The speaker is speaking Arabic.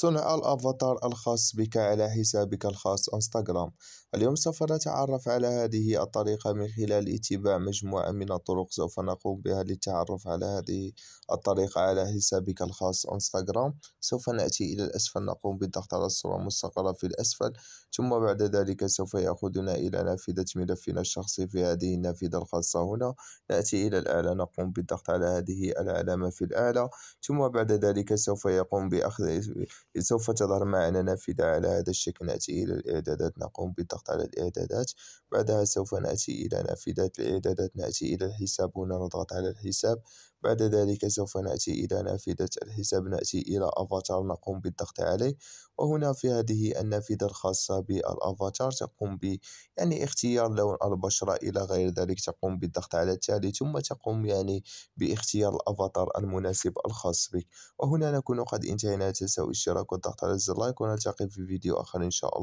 صنع الأفاتار الخاص بك على حسابك الخاص انستغرام اليوم سوف نتعرف على هذه الطريقة من خلال اتباع مجموعة من الطرق سوف نقوم بها للتعرف على هذه الطريقة على حسابك الخاص انستغرام سوف نأتي إلى الأسفل نقوم بالضغط على الصورة المستقرة في الأسفل ثم بعد ذلك سوف يأخذنا إلى نافذة ملفنا الشخصي في هذه النافذة الخاصة هنا نأتي إلى الأعلى نقوم بالضغط على هذه العلامة في الأعلى ثم بعد ذلك سوف يقوم بأخذ سوف تظهر معنا نافذة على هذا الشكل نأتي إلى الإعدادات نقوم بالضغط على الإعدادات بعدها سوف نأتي إلى نافذة الإعدادات نأتي إلى الحساب هنا نضغط على الحساب بعد ذلك سوف نأتي إلى نافذة الحساب نأتي إلى أفاتار نقوم بالضغط عليه وهنا في هذه النافذة الخاصة بالأفاتار تقوم ب يعني اختيار لون البشرة إلى غير ذلك تقوم بالضغط على التالي ثم تقوم يعني باختيار الأفاتار المناسب الخاص بك وهنا نكون قد انتهينا لا تنسوا الاشتراك والضغط على زر لايك ونلتقي في فيديو آخر إن شاء الله